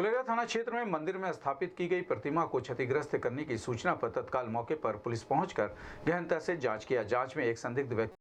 गुलेरा थाना क्षेत्र में मंदिर में स्थापित की गई प्रतिमा को क्षतिग्रस्त करने की सूचना पर तत्काल मौके पर पुलिस पहुंचकर गहनता से जांच किया जांच में एक संदिग्ध व्यक्ति